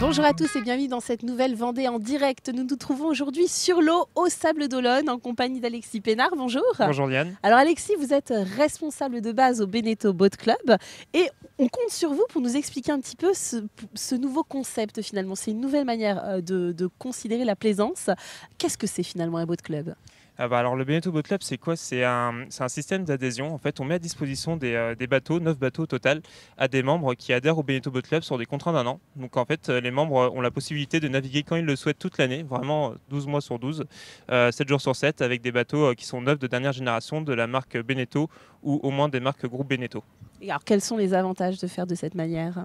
Bonjour à tous et bienvenue dans cette nouvelle Vendée en direct. Nous nous trouvons aujourd'hui sur l'eau au Sable d'Olonne en compagnie d'Alexis Pénard. Bonjour. Bonjour Diane. Alors Alexis, vous êtes responsable de base au Beneteau Boat Club et on compte sur vous pour nous expliquer un petit peu ce, nouveau concept finalement. C'est une nouvelle manière euh, de considérer la plaisance. Qu'est-ce que c'est finalement un boat club ah bah alors le Beneteau Boat Club, c'est quoi C'est un, système d'adhésion. En fait, on met à disposition euh, des, bateaux, neuf bateaux au total, à des membres qui adhèrent au Beneteau Boat Club sur des contraintes d'un an. Donc en fait, euh, les membres ont la possibilité de naviguer quand ils le souhaitent toute l'année, vraiment 12 euh, mois sur 12, 7 jours sur 7, avec des bateaux qui sont neufs de dernière génération de la marque Beneteau ou au moins des marques groupe Beneteau. Et alors quels sont les avantages de faire de cette manière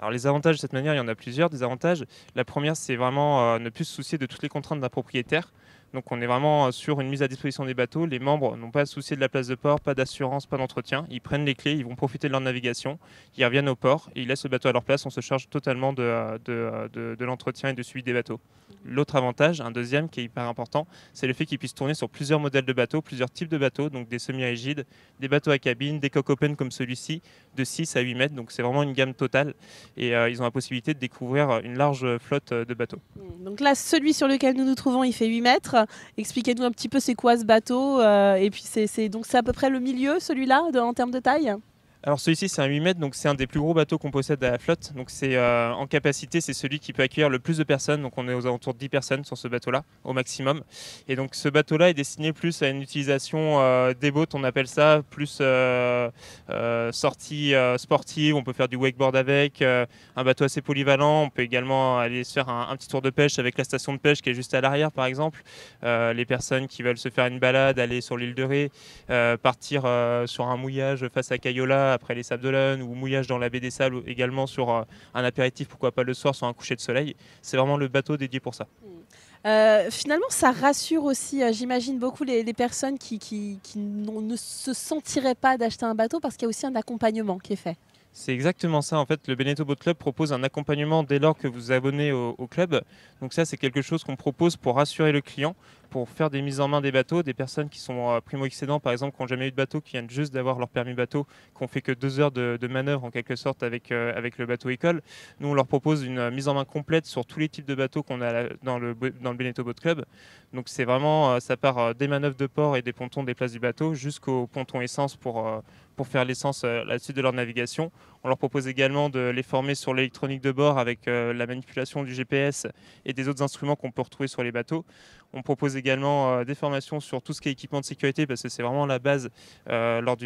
alors les avantages de cette manière, il y en a plusieurs. Des avantages, la première, c'est vraiment ne plus se soucier de toutes les contraintes d'un propriétaire. Donc on est vraiment sur une mise à disposition des bateaux. Les membres n'ont pas à soucier de la place de port, pas d'assurance, pas d'entretien. Ils prennent les clés, ils vont profiter de leur navigation, ils reviennent au port et ils laissent le bateau à leur place. On se charge totalement de, de, l'entretien et de suivi des bateaux. L'autre avantage, un deuxième qui est hyper important, c'est le fait qu'ils puissent tourner sur plusieurs modèles de bateaux, plusieurs types de bateaux, donc des semi-rigides, des bateaux à cabine, des coques open comme celui-ci, de 6 à 8 mètres. Donc c'est vraiment une gamme totale et euh, ils ont la possibilité de découvrir une large flotte euh, de bateaux. Mmh, donc là, celui sur lequel nous nous trouvons, il fait 8 mètres. Expliquez-nous un petit peu c'est quoi ce bateau euh, et puis c'est donc c'est à peu près le milieu celui-là en termes de taille alors celui-ci c'est un 8 mètres, donc c'est un des plus gros bateaux qu'on possède à la flotte. Donc c'est euh, en capacité, c'est celui qui peut accueillir le plus de personnes. Donc on est aux alentours de 10 personnes sur ce bateau-là au maximum. Et donc ce bateau-là est destiné plus à une utilisation euh, des boats, on appelle ça, plus euh, sortie sportive. On peut faire du wakeboard avec, un bateau assez polyvalent. On peut également aller se faire un, un, petit tour de pêche avec la station de pêche qui est juste à l'arrière par exemple. les personnes qui veulent se faire une balade, aller sur l'île de Ré, partir sur un mouillage face à Cayola après les Sables d'Olonne ou mouillage dans la baie des Salles également sur euh, un apéritif, pourquoi pas le soir, sur un coucher de soleil. C'est vraiment le bateau dédié pour ça. Euh, finalement, ça rassure aussi, euh, j'imagine, beaucoup les, personnes qui, qui, qui ne se sentiraient pas d'acheter un bateau parce qu'il y a aussi un accompagnement qui est fait. C'est exactement ça. En fait, le Beneteau Boat Club propose un accompagnement dès lors que vous vous abonnez au club. Donc ça, c'est quelque chose qu'on propose pour rassurer le client, pour faire des mises en main des bateaux, des personnes qui sont euh, primo-excédents, par exemple, qui n'ont jamais eu de bateau, qui viennent juste d'avoir leur permis bateau, qui n'ont fait que deux heures de, manœuvre en quelque sorte avec, euh, avec le bateau école. Nous, on leur propose une euh, mise en main complète sur tous les types de bateaux qu'on a dans le, dans le Beneteau Boat Club. Donc, c'est vraiment, ça part des manœuvres de port et des pontons des places du bateau jusqu'au ponton essence pour, pour faire l'essence à la suite de leur navigation. On leur propose également de les former sur l'électronique de bord avec la manipulation du GPS et des autres instruments qu'on peut retrouver sur les bateaux. On propose également euh, des formations sur tout ce qui est équipement de sécurité, parce que c'est vraiment la base euh, euh, lors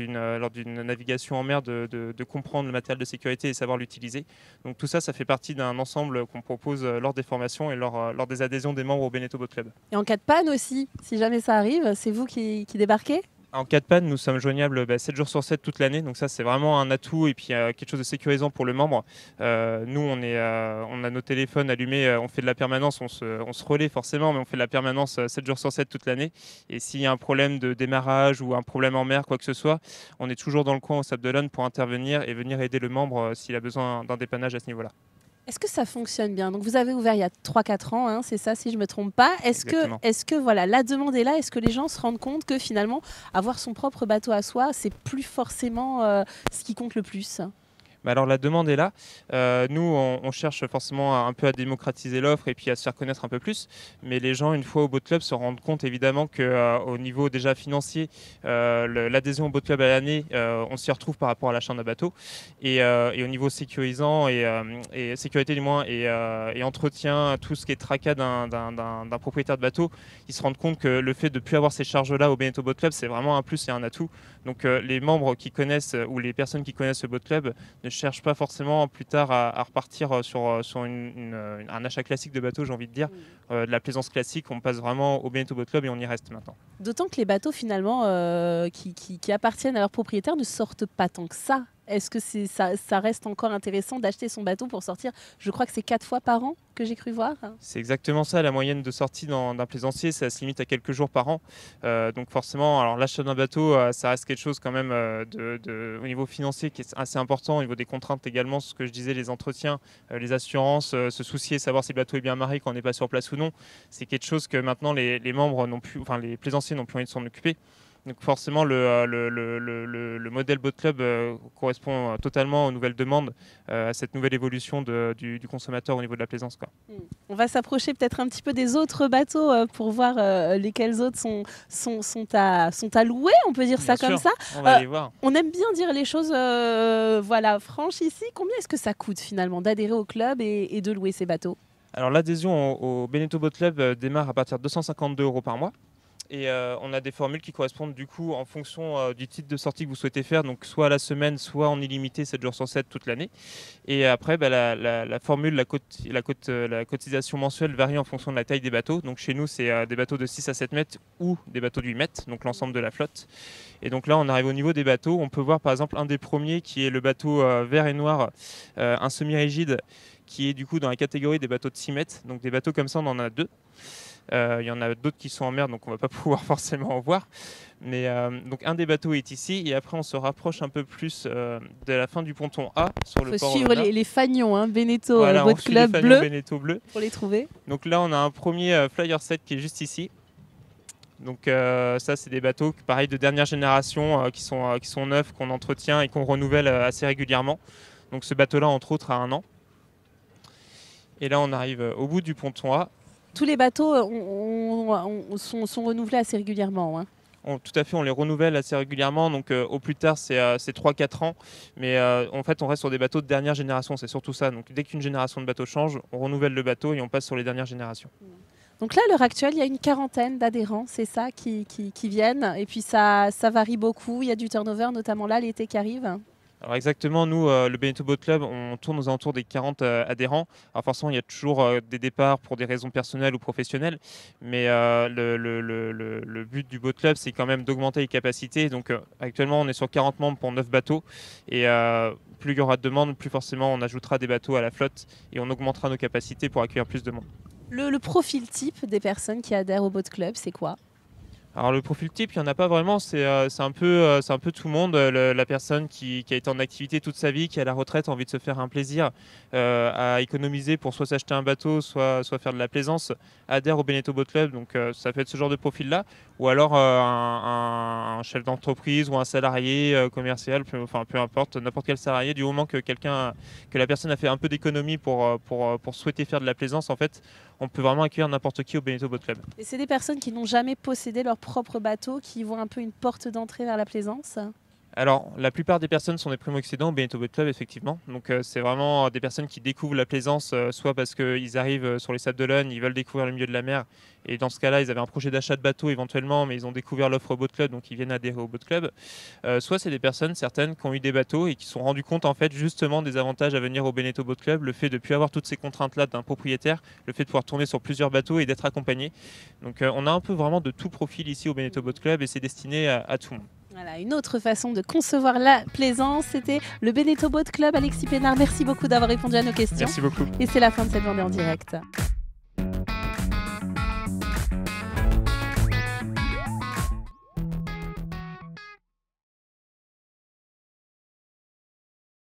d'une navigation en mer de, comprendre le matériel de sécurité et savoir l'utiliser. Donc tout ça, ça fait partie d'un ensemble qu'on propose lors des formations et lors, des adhésions des membres au Beneteau Boat Club. Et en cas de panne aussi, si jamais ça arrive, c'est vous qui, qui débarquez en cas de panne, nous sommes joignables 7 bah, jours sur 7 toute l'année. Donc ça, c'est vraiment un atout et puis euh, quelque chose de sécurisant pour le membre. Euh, nous, on, est, euh, on a nos téléphones allumés, on fait de la permanence, on se, relaie forcément, mais on fait de la permanence 7 jours sur 7 toute l'année. Et s'il y a un problème de démarrage ou un problème en mer, quoi que ce soit, on est toujours dans le coin au Sable de pour intervenir et venir aider le membre s'il a besoin d'un dépannage à ce niveau-là. Est-ce que ça fonctionne bien Donc vous avez ouvert il y a 3-4 ans, hein, c'est ça si je ne me trompe pas. Est-ce que, est que voilà, la demande est là Est-ce que les gens se rendent compte que finalement avoir son propre bateau à soi, c'est plus forcément euh, ce qui compte le plus alors la demande est là. Euh, nous, on, cherche forcément un peu à démocratiser l'offre et puis à se faire connaître un peu plus. Mais les gens, une fois au Boat Club, se rendent compte évidemment qu'au euh, niveau déjà financier, euh, l'adhésion au Boat Club à l'année, on s'y retrouve par rapport à l'achat d'un bateau. Et, au niveau sécurisant et, sécurité du moins et, entretien, tout ce qui est tracas d'un propriétaire de bateau, ils se rendent compte que le fait de ne plus avoir ces charges-là au Beneteau Boat Club, c'est vraiment un plus et un atout. Donc les membres qui connaissent ou les personnes qui connaissent le Boat Club ne cherche pas forcément plus tard à, repartir euh, sur, euh, sur euh, un achat classique de bateau, j'ai envie de dire, de la plaisance classique. On passe vraiment au Beneteau Boat Club et on y reste maintenant. D'autant que les bateaux finalement qui, qui, appartiennent à leurs propriétaires ne sortent pas tant que ça est-ce que ça, reste encore intéressant d'acheter son bateau pour sortir Je crois que c'est quatre fois par an que j'ai cru voir. C'est exactement ça, la moyenne de sortie d'un plaisancier, ça se limite à quelques jours par an. Euh, donc forcément, alors l'achat d'un bateau, euh, ça reste quelque chose quand même euh, de, au niveau financier qui est assez important, au niveau des contraintes également, ce que je disais, les entretiens, les assurances, se soucier, savoir si le bateau est bien marré quand on n'est pas sur place ou non, c'est quelque chose que maintenant les, les membres n'ont plus, enfin les plaisanciers n'ont plus envie de s'en occuper. Donc forcément, euh, le, modèle Boat Club euh, correspond euh, totalement aux nouvelles demandes, à cette nouvelle évolution du, consommateur au niveau de la plaisance. Quoi. Hmm. On va s'approcher peut-être un petit peu des autres bateaux pour voir lesquels autres sont, sont, à, sont à louer, on peut dire ça comme ça. On, aime bien dire les choses voilà, franches ici. Combien est-ce que ça coûte finalement d'adhérer au club et, de louer ces bateaux alors l'adhésion au, au Beneteau Boat Club démarre à partir de 252 euros par mois et euh, on a des formules qui correspondent du coup en fonction euh, du type de sortie que vous souhaitez faire, donc soit à la semaine, soit en illimité 7 jours sur 7 toute l'année. Et après, bah, la, formule, euh, la, cotisation mensuelle varie en fonction de la taille des bateaux. Donc chez nous, c'est des bateaux de 6 à 7 mètres ou des bateaux de 8 mètres, donc l'ensemble de la flotte. Et donc là, on arrive au niveau des bateaux. On peut voir par exemple un des premiers qui est le bateau vert et noir, un semi-rigide qui est du coup dans la catégorie des bateaux de 6 mètres. Donc des bateaux comme ça, on en a deux. Euh, il y en a d'autres qui sont en mer, donc on va pas pouvoir forcément en voir. Mais euh, donc un des bateaux est ici, et après on se rapproche un peu plus euh, de la fin du ponton A sur le Faut suivre les, fagnons, hein, Beneteau, votre club bleu, pour les trouver. Donc là on a un premier flyer set qui est juste ici. Donc ça, c'est des bateaux, pareil, de dernière génération, qui, sont, qui sont neufs, qu'on entretient et qu'on renouvelle assez régulièrement. Donc ce bateau-là, entre autres, a un an. Et là, on arrive au bout du ponton A tous les bateaux euh, sont, renouvelés assez régulièrement. Hein. tout à fait, on les renouvelle assez régulièrement. Donc euh, au plus tard, c'est 3-4 euh, ans. Mais en fait, on reste sur des bateaux de dernière génération. C'est surtout ça. Donc dès qu'une génération de bateaux change, on renouvelle le bateau et on passe sur les dernières générations. Donc là, à l'heure actuelle, il y a une quarantaine d'adhérents, c'est ça, qui, qui, viennent. Et puis ça, ça varie beaucoup. Il y a du turnover, notamment là, l'été qui arrive. Alors exactement, nous, euh, le Benito Boat Club, on tourne aux alentours des 40 euh, adhérents. Alors forcément, il y a toujours euh, des départs pour des raisons personnelles ou professionnelles, mais le, le, but du Boat Club, c'est quand même d'augmenter les capacités. Donc actuellement, on est sur 40 membres pour 9 bateaux, et plus il y aura de demandes, plus forcément on ajoutera des bateaux à la flotte, et on augmentera nos capacités pour accueillir plus de monde. le profil type des personnes qui adhèrent au Boat Club, c'est quoi alors le profil type, il n'y en a pas vraiment, c'est euh, un, peu, euh, un peu tout le monde, euh, la personne qui, a été en activité toute sa vie, qui est à la retraite, a envie de se faire un plaisir, à économiser pour soit s'acheter un bateau, soit, faire de la plaisance, adhère au Beneteau Boat Club, donc ça peut être ce genre de profil-là, ou alors un chef d'entreprise ou un salarié euh, commercial, enfin peu importe, n'importe quel salarié, du moment que quelqu'un, que la personne a fait un peu d'économie pour, euh, euh, pour, souhaiter faire de la plaisance, en fait, on peut vraiment accueillir n'importe qui au Beneteau Boat Club. Et c'est des personnes qui n'ont jamais possédé leur propre bateau, qui voient un peu une porte d'entrée vers la plaisance alors, la plupart des personnes sont des primo-excédents au Beneteau Boat Club, effectivement. Donc, euh, c'est vraiment des personnes qui découvrent la plaisance, euh, soit parce qu'ils arrivent euh, sur les de d'Olonne, ils veulent découvrir le milieu de la mer. Et dans ce cas-là, ils avaient un projet d'achat de bateau éventuellement, mais ils ont découvert l'offre au Boat Club, donc ils viennent adhérer au Boat Club. soit c'est des personnes, certaines, qui ont eu des bateaux et qui se sont rendues compte, en fait, justement, des avantages à venir au Beneteau Boat Club, le fait de ne plus avoir toutes ces contraintes-là d'un propriétaire, le fait de pouvoir tourner sur plusieurs bateaux et d'être accompagné. Donc, on a un peu vraiment de tout profil ici au Beneteau Boat Club et c'est destiné à, à tout le monde une autre façon de concevoir la plaisance, c'était le Beneteau Boat Club. Alexis Pénard, merci beaucoup d'avoir répondu à nos questions. Merci beaucoup. Et c'est la fin de cette journée en direct.